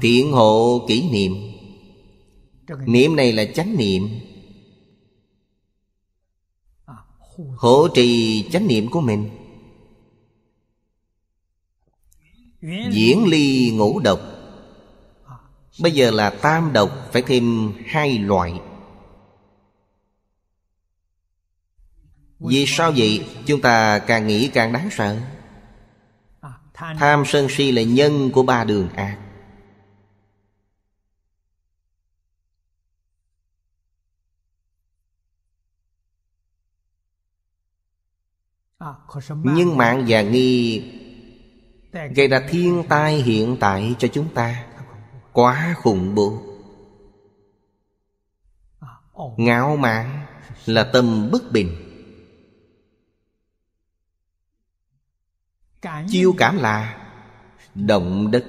thiện hộ kỷ niệm niệm này là chánh niệm à, hỗ trì chánh niệm của mình diễn ly ngũ độc à, bây giờ là tam độc phải thêm hai loại vì sao vậy chúng ta càng nghĩ càng đáng sợ à, tham sân si là nhân của ba đường ác à. À, nhưng mạng và nghi gây ra thiên tai hiện tại cho chúng ta quá khủng bố à, ngạo mạn là tâm bất bình chiêu cảm là động đất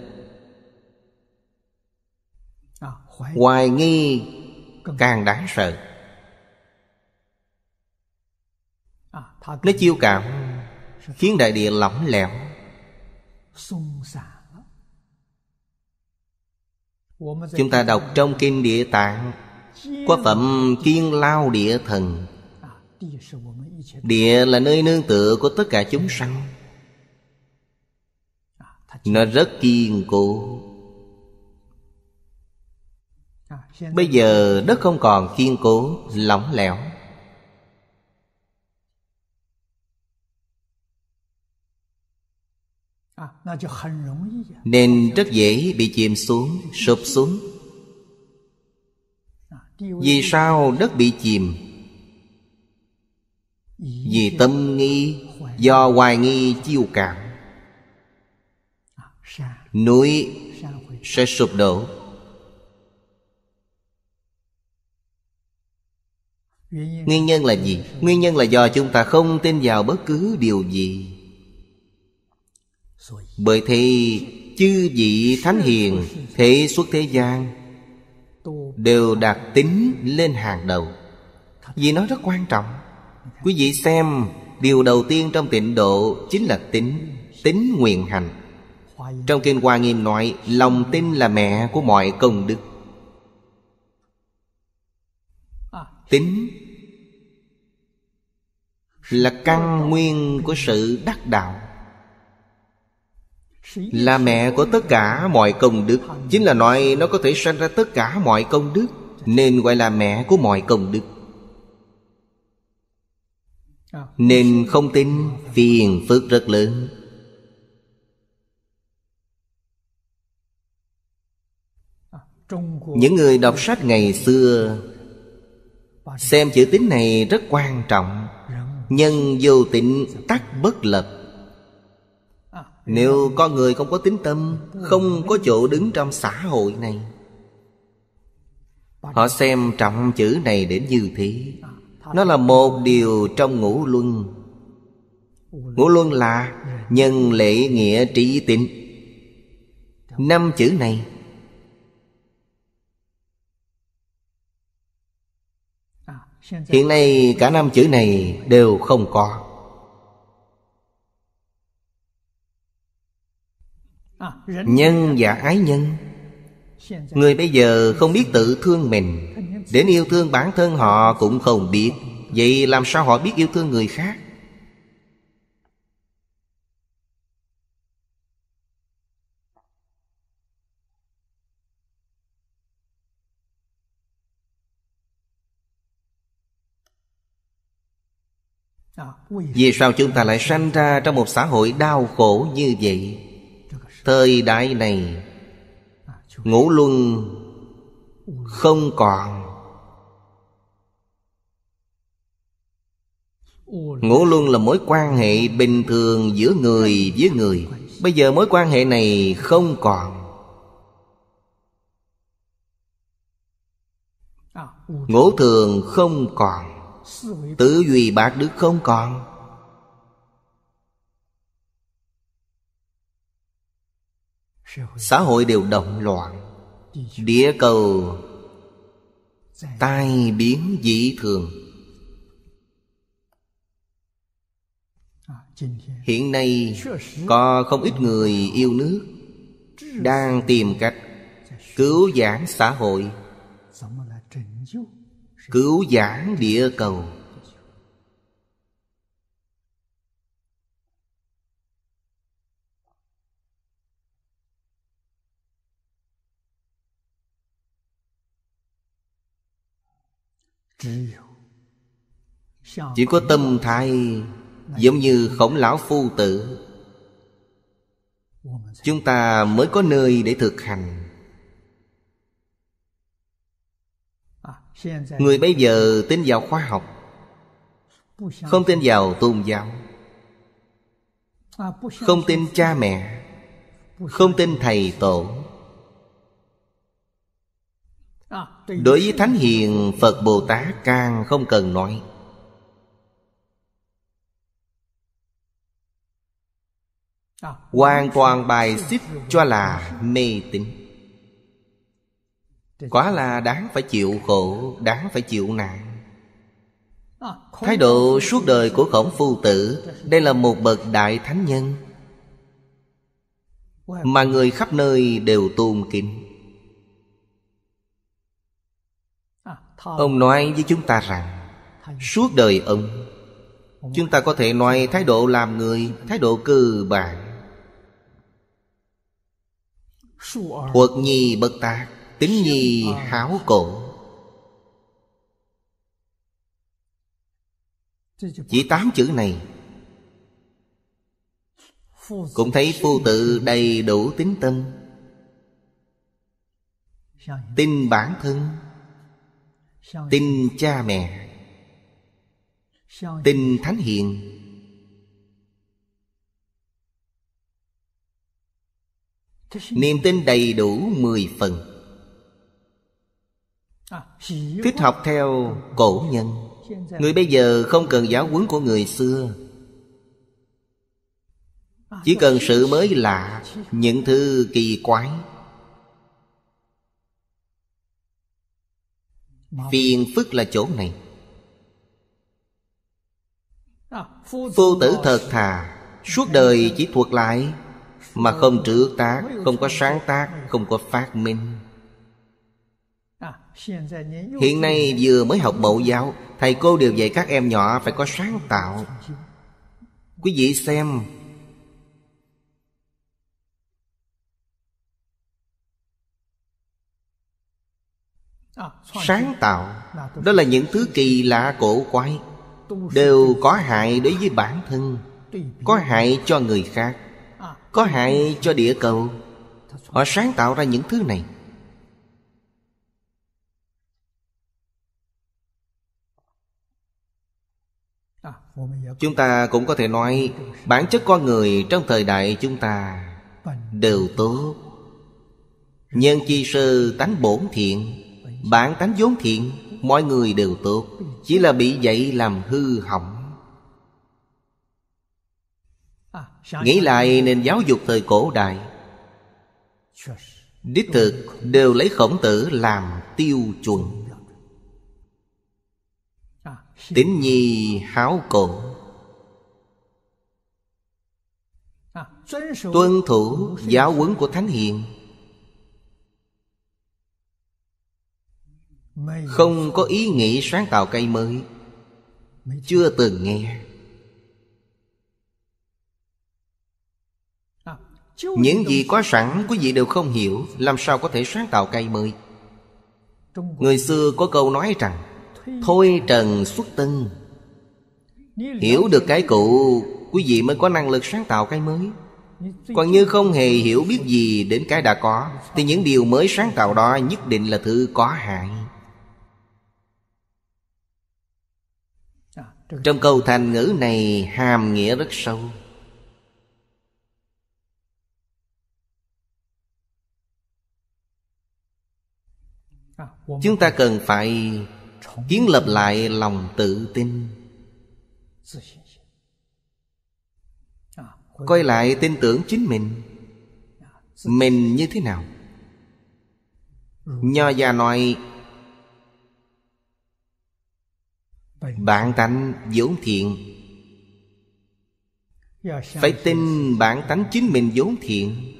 à, hoài nghi càng đáng sợ Nó chiêu cảm Khiến đại địa lỏng lẻo Chúng ta đọc trong Kinh Địa Tạng Qua phẩm Kiên Lao Địa Thần Địa là nơi nương tựa của tất cả chúng sanh Nó rất kiên cố Bây giờ đất không còn kiên cố, lỏng lẻo nên rất dễ bị chìm xuống sụp xuống vì sao đất bị chìm vì tâm nghi do hoài nghi chiêu cảm núi sẽ sụp đổ nguyên nhân là gì nguyên nhân là do chúng ta không tin vào bất cứ điều gì bởi thế chư vị thánh hiền Thế xuất thế gian Đều đạt tính lên hàng đầu Vì nó rất quan trọng Quý vị xem Điều đầu tiên trong tịnh độ Chính là tính Tính nguyện hành Trong kinh Hoa Nghiêm nói Lòng tin là mẹ của mọi công đức Tính Là căn nguyên của sự đắc đạo là mẹ của tất cả mọi công đức chính là nói nó có thể sanh ra tất cả mọi công đức nên gọi là mẹ của mọi công đức nên không tin phiền phức rất lớn những người đọc sách ngày xưa xem chữ tính này rất quan trọng nhân vô tịnh tắc bất lập nếu có người không có tính tâm Không có chỗ đứng trong xã hội này Họ xem trọng chữ này đến như thế Nó là một điều trong ngũ luân Ngũ luân là Nhân lễ nghĩa trí tịnh Năm chữ này Hiện nay cả năm chữ này đều không có À, nhân và ái nhân người bây giờ không biết tự thương mình đến yêu thương bản thân họ cũng không biết vậy làm sao họ biết yêu thương người khác à, vì sao chúng ta lại sanh ra trong một xã hội đau khổ như vậy Thời đại này Ngũ luân Không còn Ngũ luân là mối quan hệ bình thường giữa người với người Bây giờ mối quan hệ này không còn Ngũ thường không còn Tứ duy bạc đức không còn xã hội đều động loạn địa cầu tai biến dị thường hiện nay có không ít người yêu nước đang tìm cách cứu giảng xã hội cứu giảng địa cầu Chỉ có tâm thái Giống như khổng lão phu tử Chúng ta mới có nơi để thực hành à, Người bây giờ tin vào khoa học Không tin vào tôn giáo à, Không tin cha mẹ Không tin thầy tổ À, đối với thánh hiền phật bồ tát càng không cần nói à, hoàn toàn bài xích cho là mê tín quá là đáng phải chịu khổ đáng phải chịu nạn à, thái độ suốt đời của khổng phu tử đây là một bậc đại thánh nhân mà người khắp nơi đều tôn kính ông nói với chúng ta rằng suốt đời ông chúng ta có thể nói thái độ làm người thái độ cơ bản thuật nhi bất tạc tính nhi háo cổ chỉ tám chữ này cũng thấy phu tự đầy đủ tính tâm dạ. tin bản thân tin cha mẹ tin thánh hiền niềm tin đầy đủ mười phần à, thích học theo cổ nhân người bây giờ không cần giáo huấn của người xưa à, chỉ cần sự mới lạ những thứ kỳ quái Phiền phức là chỗ này Phu tử thật thà Suốt đời chỉ thuộc lại Mà không trữ tác Không có sáng tác Không có phát minh Hiện nay vừa mới học mẫu giáo Thầy cô đều dạy các em nhỏ phải có sáng tạo Quý vị xem sáng tạo đó là những thứ kỳ lạ cổ quái đều có hại đối với bản thân có hại cho người khác có hại cho địa cầu họ sáng tạo ra những thứ này chúng ta cũng có thể nói bản chất con người trong thời đại chúng ta đều tốt nhân chi sư tánh bổn thiện Bản tánh vốn thiện Mọi người đều tốt Chỉ là bị vậy làm hư hỏng Nghĩ lại nền giáo dục thời cổ đại Đích thực đều lấy khổng tử làm tiêu chuẩn tín nhi háo cổ Tuân thủ giáo huấn của Thánh Hiền không có ý nghĩ sáng tạo cây mới chưa từng nghe à, những gì có sẵn quý vị đều không hiểu làm sao có thể sáng tạo cây mới người xưa có câu nói rằng thôi trần xuất tân hiểu được cái cũ quý vị mới có năng lực sáng tạo cái mới còn như không hề hiểu biết gì đến cái đã có thì những điều mới sáng tạo đó nhất định là thứ có hại Trong câu thành ngữ này hàm nghĩa rất sâu Chúng ta cần phải kiến lập lại lòng tự tin Coi lại tin tưởng chính mình Mình như thế nào Nho già nói Bản tánh vốn thiện Phải tin bản tánh chính mình vốn thiện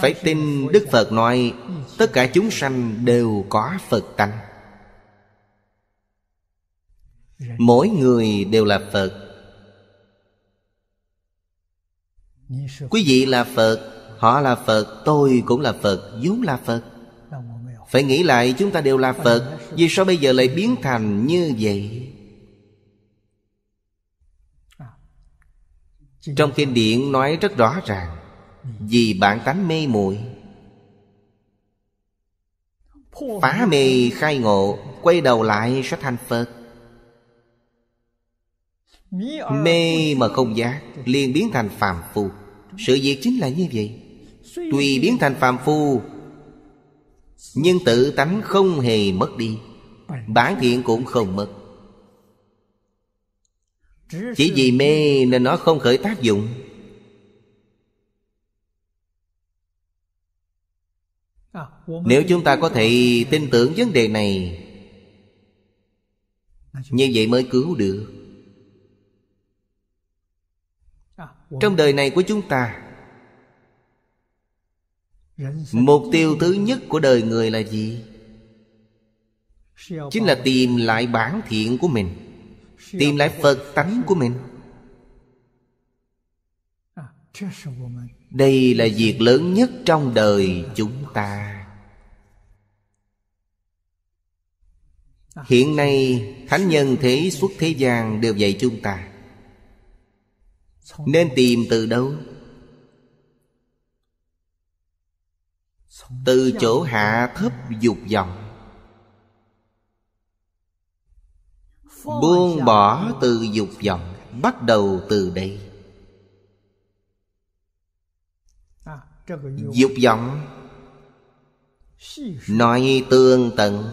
Phải tin Đức Phật nói Tất cả chúng sanh đều có Phật tánh Mỗi người đều là Phật Quý vị là Phật Họ là Phật Tôi cũng là Phật vốn là Phật phải nghĩ lại chúng ta đều là Phật Vì sao bây giờ lại biến thành như vậy Trong kinh điển nói rất rõ ràng Vì bản tánh mê muội Phá mê khai ngộ Quay đầu lại sẽ thành Phật Mê mà không giác liền biến thành phàm phu Sự việc chính là như vậy Tùy biến thành phàm phu nhưng tự tánh không hề mất đi Bản thiện cũng không mất Chỉ vì mê nên nó không khởi tác dụng Nếu chúng ta có thể tin tưởng vấn đề này Như vậy mới cứu được Trong đời này của chúng ta mục tiêu thứ nhất của đời người là gì chính là tìm lại bản thiện của mình tìm lại phật tánh của mình đây là việc lớn nhất trong đời chúng ta hiện nay thánh nhân thế xuất thế gian đều dạy chúng ta nên tìm từ đâu từ chỗ hạ thấp dục vọng buông bỏ từ dục vọng bắt đầu từ đây dục vọng nói tương tận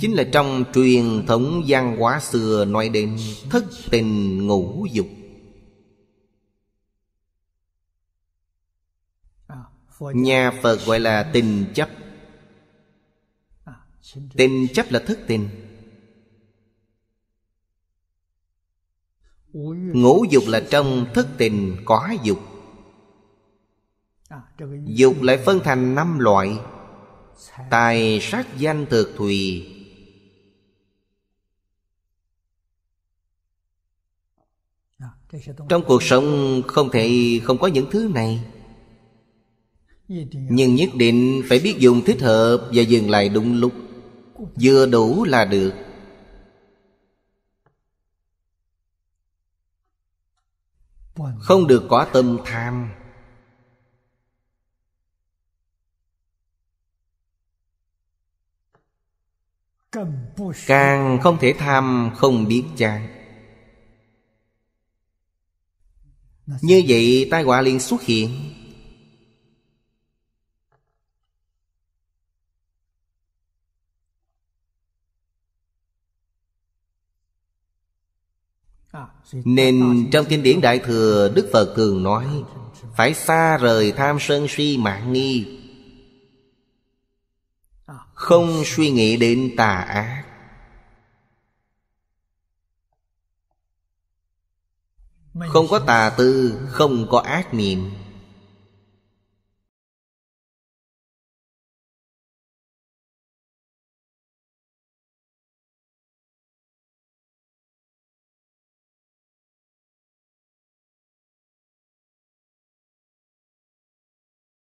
chính là trong truyền thống văn hóa xưa nói đến thất tình ngũ dục nhà phật gọi là tình chấp tình chấp là thức tình ngũ dục là trong thức tình có dục dục lại phân thành năm loại tài sắc danh thực thùy trong cuộc sống không thể không có những thứ này nhưng nhất định phải biết dùng thích hợp và dừng lại đúng lúc vừa đủ là được không được có tâm tham càng không thể tham không biết chán như vậy tai họa liền xuất hiện Nên trong kinh điển Đại Thừa Đức Phật thường nói Phải xa rời tham sân si mạng nghi Không suy nghĩ đến tà ác Không có tà tư Không có ác niệm